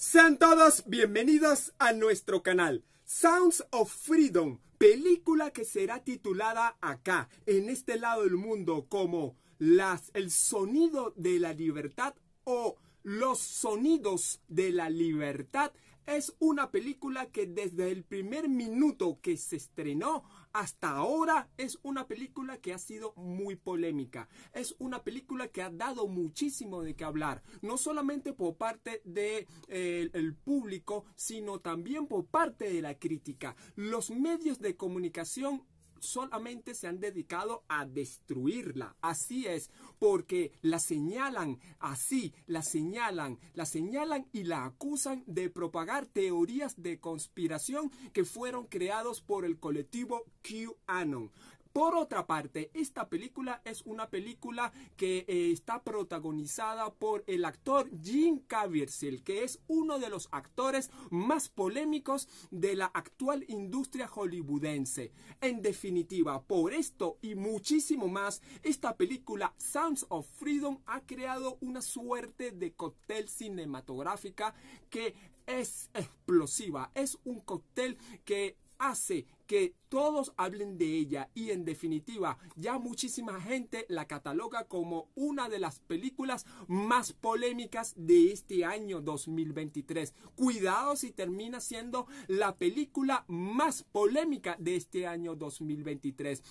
Sean todos bienvenidos a nuestro canal Sounds of Freedom, película que será titulada acá, en este lado del mundo, como las, el sonido de la libertad o los sonidos de la libertad. Es una película que desde el primer minuto que se estrenó hasta ahora es una película que ha sido muy polémica. Es una película que ha dado muchísimo de qué hablar, no solamente por parte del de, eh, el público, sino también por parte de la crítica. Los medios de comunicación solamente se han dedicado a destruirla. Así es, porque la señalan así, la señalan, la señalan y la acusan de propagar teorías de conspiración que fueron creados por el colectivo QAnon. Por otra parte, esta película es una película que eh, está protagonizada por el actor Jim Caviezel, que es uno de los actores más polémicos de la actual industria hollywoodense. En definitiva, por esto y muchísimo más, esta película Sounds of Freedom ha creado una suerte de cóctel cinematográfica que es explosiva, es un cóctel que hace que todos hablen de ella y en definitiva ya muchísima gente la cataloga como una de las películas más polémicas de este año 2023. Cuidado si termina siendo la película más polémica de este año 2023.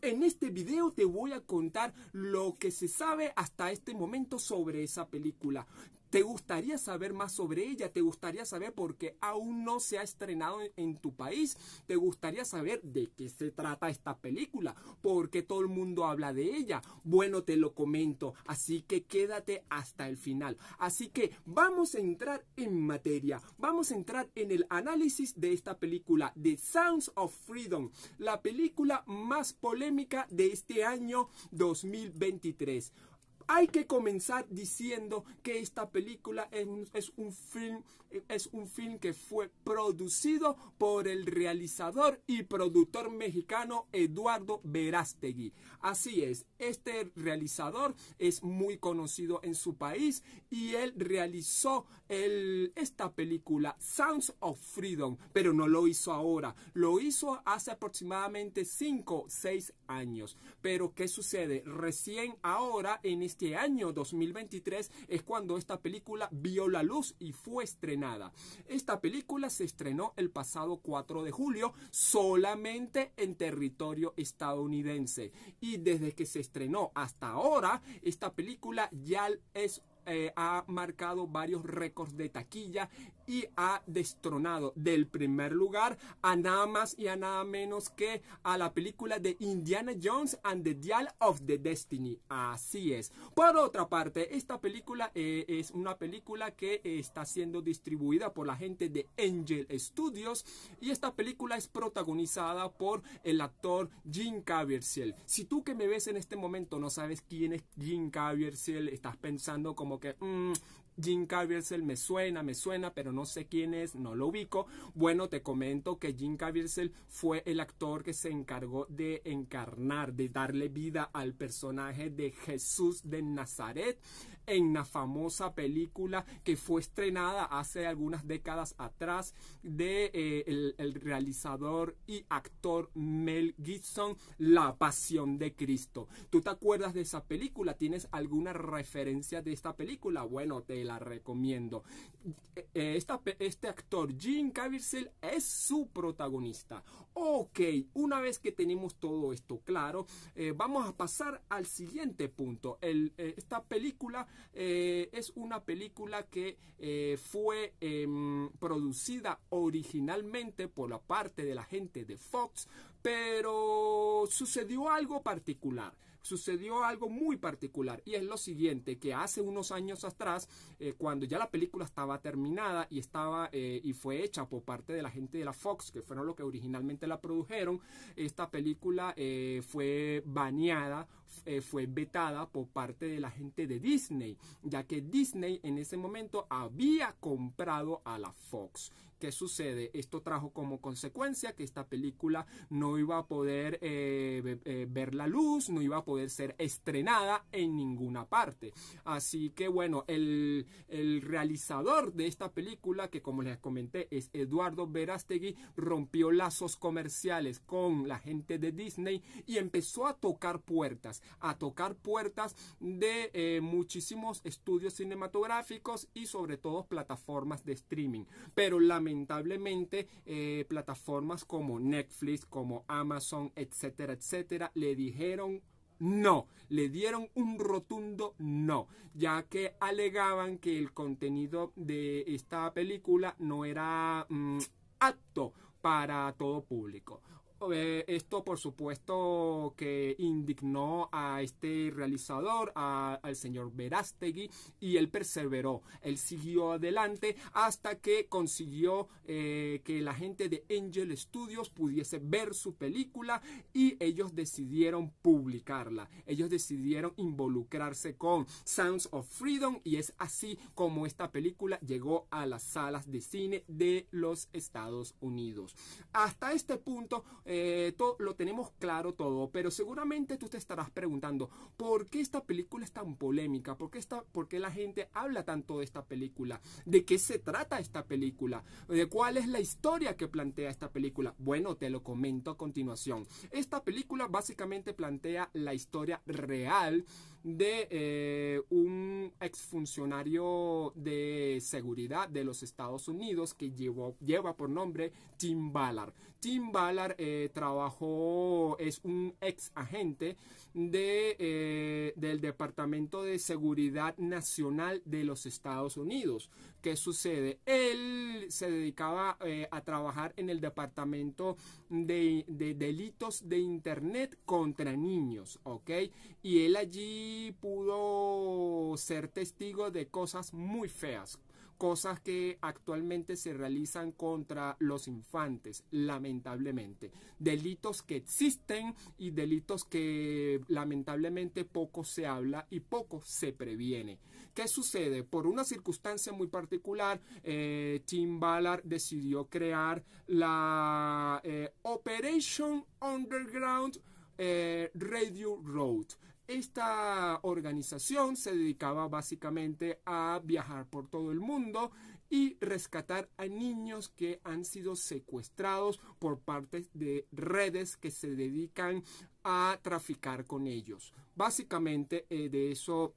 En este video te voy a contar lo que se sabe hasta este momento sobre esa película. Te gustaría saber más sobre ella, te gustaría saber por qué aún no se ha estrenado en, tu país, te gustaría saber de qué se trata esta película, porque todo el mundo habla de ella. Bueno, te lo comento, así que quédate hasta el final. Así que vamos a entrar en materia, vamos a entrar en el análisis de esta película, The Sounds of Freedom, la película más polémica de este año 2023 hay que comenzar diciendo que esta película es un, film, es un film que fue producido por el realizador y productor mexicano Eduardo Verástegui. Así es, este realizador es muy conocido en su país y él realizó el, esta película Sounds of Freedom, pero no lo hizo ahora, lo hizo hace aproximadamente 5, 6 años. Pero ¿qué sucede? Recién ahora en este este año 2023 es cuando esta película vio la luz y fue estrenada. Esta película se estrenó el pasado 4 de julio solamente en territorio estadounidense y desde que se estrenó hasta ahora esta película ya es eh, ha marcado varios récords de taquilla y ha destronado del primer lugar a nada más y a nada menos que a la película de Indiana Jones and the Dial of the Destiny. Así es. Por otra parte, esta película eh, es una película que está siendo distribuida por la gente de Angel Studios y esta película es protagonizada por el actor Jim Caviezel. Si tú que me ves en este momento no sabes quién es Jim Caviezel, estás pensando como okay. Jim Caviezel me suena, me suena, pero no sé quién es, no lo ubico. Bueno, te comento que Jim Caviezel fue el actor que se encargó de encarnar, de darle vida al personaje de Jesús de Nazaret en la famosa película que fue estrenada hace algunas décadas atrás de eh, el, realizador y actor Mel Gibson, La Pasión de Cristo. ¿Tú te acuerdas de esa película? ¿Tienes alguna referencia de esta película? Bueno, te la recomiendo. Eh, eh, este actor, Jim Caviezel, es su protagonista. Ok, una vez que tenemos todo esto claro, eh, vamos a pasar al siguiente punto. esta película es una película que fue em, producida originalmente por la parte de la gente de Fox, pero sucedió algo particular sucedió algo muy particular y es lo siguiente, que hace unos años atrás, eh, cuando ya la película estaba terminada y, estaba, eh, y fue hecha por parte de la gente de la Fox, que fueron los que originalmente la produjeron, esta película eh, fue baneada, eh, fue vetada por parte de la gente de Disney, ya que Disney en ese momento había comprado a la Fox. ¿Qué sucede? Esto trajo como consecuencia que esta película no iba a poder eh, eh, ver la luz, no iba a poder ser estrenada en ninguna parte. Así que bueno, el, el realizador de esta película, que como les comenté es Eduardo Verástegui, rompió lazos comerciales con la gente de Disney y empezó a tocar puertas a tocar puertas de eh, muchísimos estudios cinematográficos y sobre todo plataformas de streaming. Pero lamentablemente eh, plataformas como Netflix, como Amazon, etcétera, etcétera, le dijeron no, le dieron un rotundo no, ya que alegaban que el contenido de esta película no era mm, apto para todo público. Eh, esto, por supuesto, que indignó a este realizador, al señor Verástegui, y él perseveró. Él siguió adelante hasta que consiguió eh, que la gente de Angel Studios pudiese ver su película y ellos decidieron publicarla. Ellos decidieron involucrarse con Sounds of Freedom y es así como esta película llegó a las salas de cine de los Estados Unidos. Hasta este punto eh, lo tenemos claro todo, pero seguramente tú te estarás preguntando, ¿por qué esta película es tan polémica? ¿Por qué, por qué la gente habla tanto de esta película? ¿De qué se trata esta película? ¿De cuál es la historia que plantea esta película? Bueno, te lo comento a continuación. Esta película básicamente plantea la historia real de un eh, un exfuncionario de seguridad de los Estados Unidos que lleva por nombre Tim Ballard. Tim Ballard eh, trabajó, es un ex agente de, eh, del Departamento de Seguridad Nacional de los Estados Unidos. ¿Qué sucede? Él se dedicaba a trabajar en el Departamento de, delitos de Internet contra niños, ¿ok? Y él allí pudo ser testigo de cosas muy feas cosas que actualmente se realizan contra los infantes, lamentablemente. Delitos que existen y delitos que lamentablemente poco se habla y poco se previene. ¿Qué sucede? Por una circunstancia muy particular, eh, Tim Ballard decidió crear la eh, Operation Underground eh, Radio Road esta organización se dedicaba básicamente a viajar por todo el mundo y rescatar a niños que han sido secuestrados por parte de redes que se dedican a traficar con ellos. Básicamente eh, eh, de eso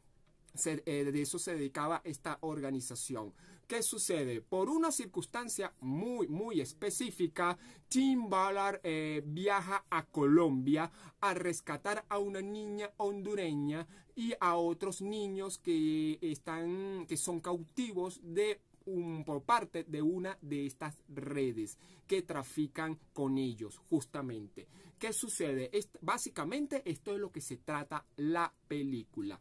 se dedicaba esta organización. ¿Qué sucede? Por una circunstancia muy, muy específica, Tim Ballard eh, viaja a Colombia a rescatar a una niña hondureña y a otros niños que, están, que son cautivos de por parte de una de estas redes que trafican con ellos, justamente. ¿Qué sucede? básicamente esto es lo que se trata la película.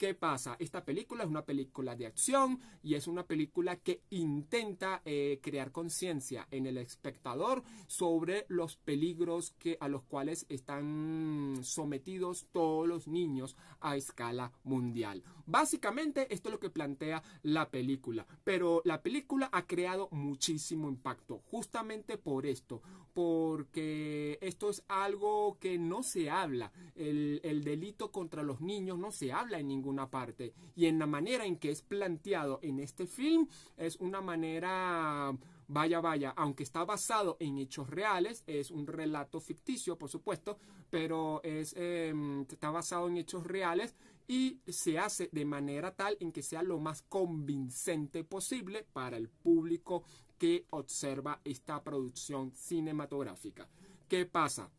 ¿Qué pasa? Esta película es una película de acción y es una película que intenta eh, crear conciencia en el espectador sobre los peligros que, a los cuales están sometidos todos los niños a escala mundial. Básicamente esto es lo que plantea la película, pero la película ha creado muchísimo impacto justamente por esto, porque esto es algo que no se habla, el, el delito contra los niños no se habla en ningún una parte. Y en la manera en que es planteado en este film es una manera vaya, vaya, aunque está basado en hechos reales, es un relato ficticio, por supuesto, pero es, em, está basado en hechos reales y se hace de manera tal en que sea lo más convincente posible para el público que observa esta producción cinematográfica. ¿Qué pasa?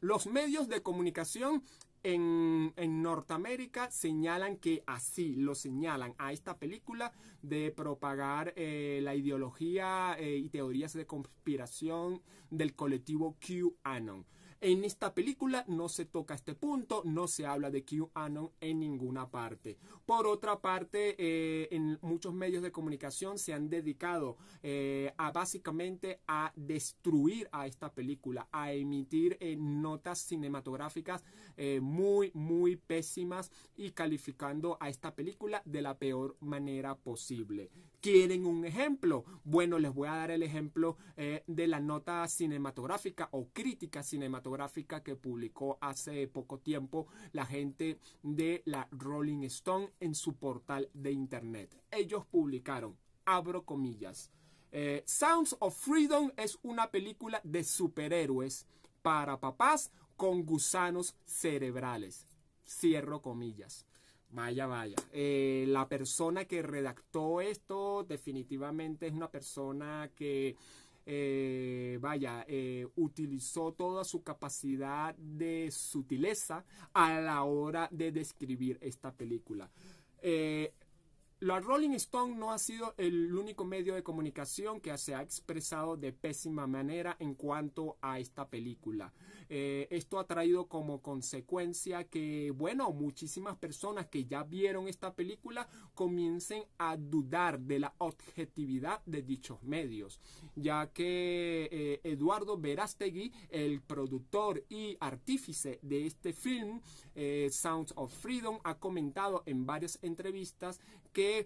Los medios de comunicación en, Norteamérica señalan que así lo señalan a esta película de propagar eh, la ideología eh, y teorías de conspiración del colectivo QAnon. En esta película no se toca este punto, no se habla de QAnon en ninguna parte. Por otra parte, eh, en muchos medios de comunicación se han dedicado eh, a básicamente a destruir a esta película, a emitir eh, notas cinematográficas muy, muy pésimas y calificando a esta película de la peor manera posible. ¿Quieren un ejemplo? Bueno, les voy a dar el ejemplo eh, de la nota cinematográfica o crítica cinematográfica que publicó hace poco tiempo la gente de la Rolling Stone en su portal de internet. Ellos publicaron, abro comillas, eh, Sounds of Freedom es una película de superhéroes para papás con gusanos cerebrales. Cierro comillas. Vaya, vaya. Eh, la persona que redactó esto definitivamente es una persona que, eh, vaya, eh, utilizó toda su capacidad de sutileza a la hora de describir esta película. La Rolling Stone no ha sido el único medio de comunicación que se ha expresado de pésima manera en cuanto a esta película. Eh, esto ha traído como consecuencia que, bueno, muchísimas personas que ya vieron esta película comiencen a dudar de la objetividad de dichos medios, ya que eh, Eduardo Verástegui, el productor y artífice de este film, eh, Sounds of Freedom, ha comentado en varias entrevistas que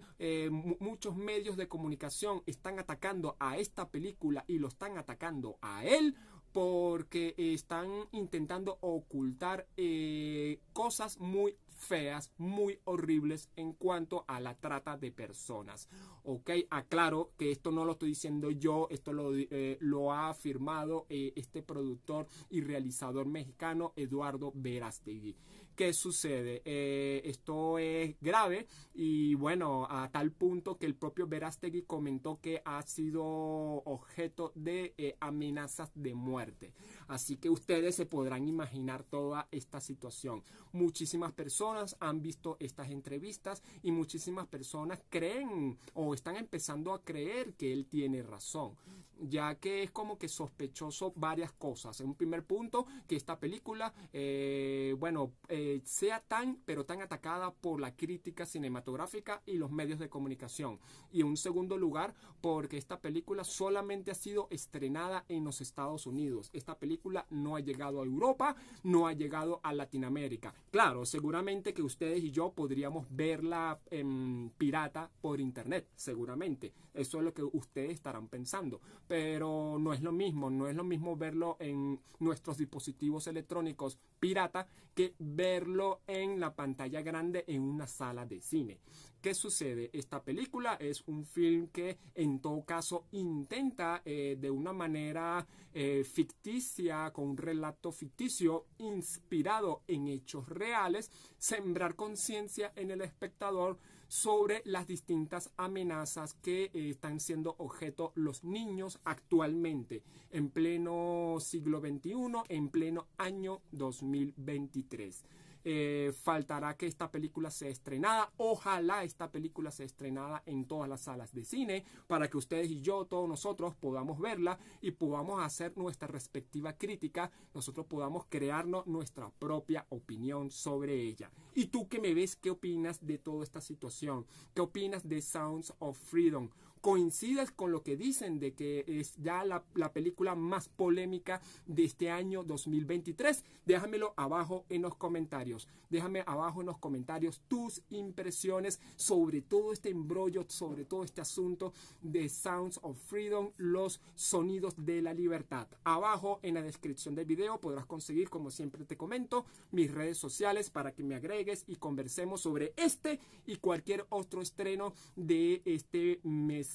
muchos medios de comunicación están atacando a esta película y lo están atacando a él porque están intentando ocultar eh, cosas muy feas, muy horribles en cuanto a la trata de personas. Ok, aclaro que esto no lo estoy diciendo yo, esto lo, eh, ha afirmado eh, este productor y realizador mexicano Eduardo Verástegui. ¿qué sucede? Eh, esto es grave y bueno, a tal punto que el propio Verástegui comentó que ha sido objeto de eh, amenazas de muerte. Así que ustedes se podrán imaginar toda esta situación. Muchísimas personas han visto estas entrevistas y muchísimas personas creen o están empezando a creer que él tiene razón ya que es como que sospechoso varias cosas. En un primer punto, que esta película, eh, bueno, eh, sea tan, pero tan atacada por la crítica cinematográfica y los medios de comunicación. Y en un segundo lugar, porque esta película solamente ha sido estrenada en los Estados Unidos. Esta película no ha llegado a Europa, no ha llegado a Latinoamérica. Claro, seguramente que ustedes y yo podríamos verla en pirata por internet, seguramente. Eso es lo que ustedes estarán pensando pero no es lo mismo, no es lo mismo verlo en nuestros dispositivos electrónicos pirata que verlo en la pantalla grande en una sala de cine. ¿Qué sucede? Esta película es un film que en todo caso intenta eh, de una manera eh, ficticia, con un relato ficticio inspirado en hechos reales, sembrar conciencia en el espectador sobre las distintas amenazas que eh, están siendo objeto los niños actualmente, en pleno siglo XXI, en pleno año 2023. Eh, faltará que esta película sea estrenada. Ojalá esta película sea estrenada en todas las salas de cine para que ustedes y yo, todos nosotros, podamos verla y podamos hacer nuestra respectiva crítica. Nosotros podamos crearnos nuestra propia opinión sobre ella. ¿Y tú que me ves? ¿Qué opinas de toda esta situación? ¿Qué opinas de Sounds of Freedom? coincidas con lo que dicen de que es ya la, la película más polémica de este año 2023? Déjamelo abajo en los comentarios. Déjame abajo en los comentarios tus impresiones sobre todo este embrollo, sobre todo este asunto de Sounds of Freedom, los sonidos de la libertad. Abajo en la descripción del video podrás conseguir, como siempre te comento, mis redes sociales para que me agregues y conversemos sobre este y cualquier otro estreno de este mes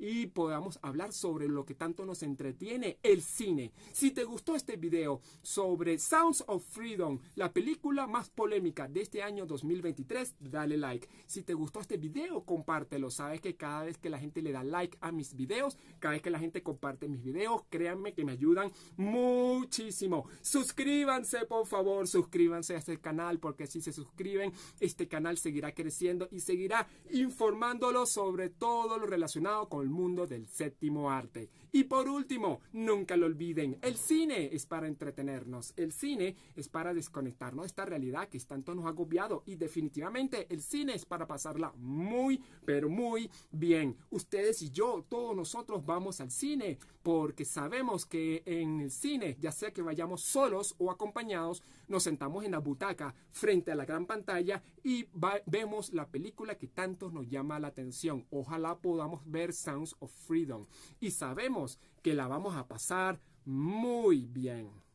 y podamos hablar sobre lo que tanto nos entretiene, el cine. Si te gustó este video sobre Sounds of Freedom, la película más polémica de este año 2023, dale like. Si te gustó este video, compártelo. Sabes que cada vez que la gente le da like a mis videos, cada vez que la gente comparte mis videos, créanme que me ayudan muchísimo. Suscríbanse, por favor, suscríbanse a este canal porque si se suscriben, este canal seguirá creciendo y seguirá informándolos sobre todo lo relacionado con mundo del séptimo arte. Y por último, nunca lo olviden, el cine es para entretenernos, el cine es para desconectarnos de esta realidad que es tanto nos ha agobiado y definitivamente el cine es para pasarla muy, pero muy bien. Ustedes y yo, todos nosotros vamos al cine porque sabemos que en el cine, ya sea que vayamos solos o acompañados, nos sentamos en la butaca frente a la gran pantalla y vemos la película que tanto nos llama la atención. Ojalá podamos ver of Freedom. Y sabemos que la vamos a pasar muy bien.